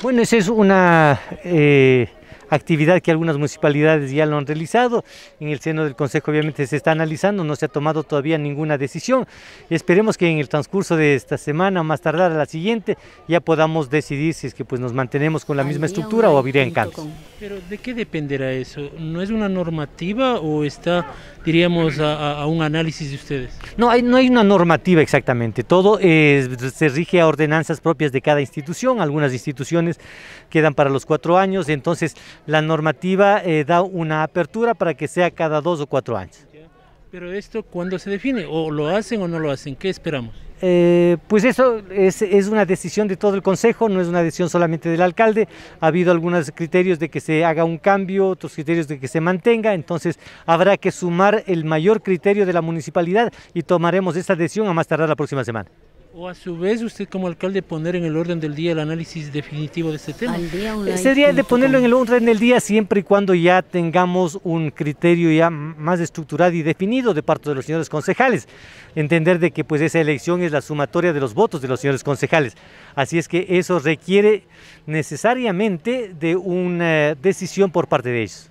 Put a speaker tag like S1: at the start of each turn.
S1: Bueno, esa es una eh, actividad que algunas municipalidades ya lo han realizado. En el seno del Consejo obviamente se está analizando, no se ha tomado todavía ninguna decisión. Esperemos que en el transcurso de esta semana, o más tardar a la siguiente, ya podamos decidir si es que pues, nos mantenemos con la misma estructura o habría en
S2: pero ¿de qué dependerá eso? ¿No es una normativa o está, diríamos, a, un análisis de ustedes?
S1: No hay, no hay una normativa exactamente. Todo eh, se rige a ordenanzas propias de cada institución. Algunas instituciones quedan para los cuatro años. Entonces, la normativa eh, da una apertura para que sea cada dos
S2: o cuatro años. Pero esto, ¿cuándo se define? ¿O lo hacen o no lo hacen? ¿Qué esperamos?
S1: Eh, pues eso es, una decisión de todo el Consejo, no es una decisión solamente del alcalde. Ha habido algunos criterios de que se haga un cambio, otros criterios de que se mantenga, entonces habrá que sumar el mayor criterio de la municipalidad y tomaremos esta decisión a más tardar la próxima semana.
S2: O a su vez, usted como alcalde poner en el orden del día el análisis definitivo de este tema. Día el este de ponerlo en el orden
S1: del día siempre y cuando ya tengamos un criterio ya más estructurado y definido de parte de los señores concejales. Entender de que pues esa elección es la sumatoria de los votos de los señores concejales. Así es que eso requiere necesariamente de una eh, decisión por parte de ellos.